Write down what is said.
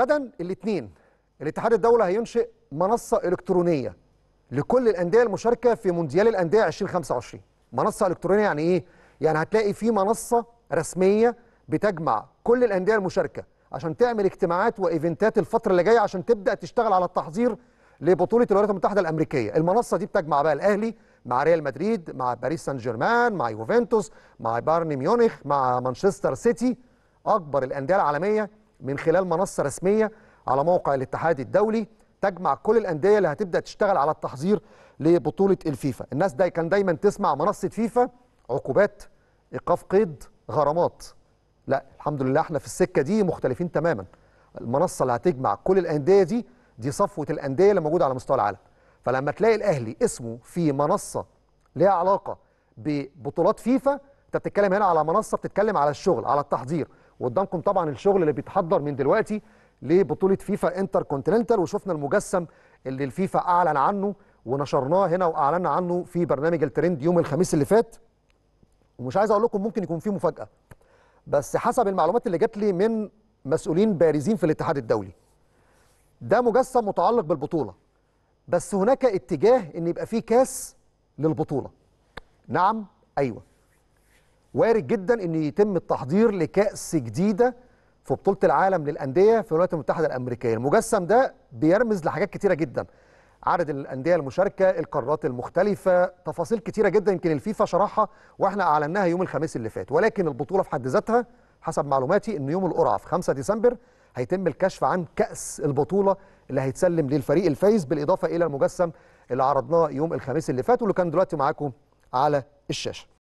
غدا الاثنين الاتحاد الدولي هينشئ منصه الكترونيه لكل الانديه المشاركه في مونديال الانديه 2025 منصه الكترونيه يعني ايه يعني هتلاقي في منصه رسميه بتجمع كل الانديه المشاركه عشان تعمل اجتماعات وايفنتات الفتره اللي جايه عشان تبدا تشتغل على التحضير لبطوله الولايات المتحده الامريكيه المنصه دي بتجمع بقى الاهلي مع ريال مدريد مع باريس سان جيرمان مع يوفنتوس مع بايرن ميونخ مع مانشستر سيتي اكبر الانديه العالميه من خلال منصة رسمية على موقع الاتحاد الدولي تجمع كل الأندية اللي هتبدأ تشتغل على التحضير لبطولة الفيفا الناس داي كان دايما تسمع منصة فيفا عقوبات إيقاف قيد غرامات لا الحمد لله احنا في السكة دي مختلفين تماما المنصة اللي هتجمع كل الأندية دي دي صفوة الأندية اللي موجودة على مستوى العالم فلما تلاقي الأهلي اسمه في منصة ليها علاقة ببطولات فيفا انت بتتكلم هنا على منصه بتتكلم على الشغل على التحضير وقدامكم طبعا الشغل اللي بيتحضر من دلوقتي لبطوله فيفا انتر كونتيننتال وشفنا المجسم اللي الفيفا اعلن عنه ونشرناه هنا واعلنا عنه في برنامج الترند يوم الخميس اللي فات ومش عايز اقول لكم ممكن يكون في مفاجاه بس حسب المعلومات اللي جات لي من مسؤولين بارزين في الاتحاد الدولي ده مجسم متعلق بالبطوله بس هناك اتجاه ان يبقى في كاس للبطوله نعم ايوه وارد جدا ان يتم التحضير لكاس جديده في بطوله العالم للانديه في الولايات المتحده الامريكيه المجسم ده بيرمز لحاجات كتيره جدا عدد الانديه المشاركه القارات المختلفه تفاصيل كتيره جدا يمكن الفيفا شرحها واحنا اعلناها يوم الخميس اللي فات ولكن البطوله في حد ذاتها حسب معلوماتي ان يوم القرعه في 5 ديسمبر هيتم الكشف عن كاس البطوله اللي هيتسلم للفريق الفايز بالاضافه الى المجسم اللي عرضناه يوم الخميس اللي فات واللي كان دلوقتي معاكم على الشاشه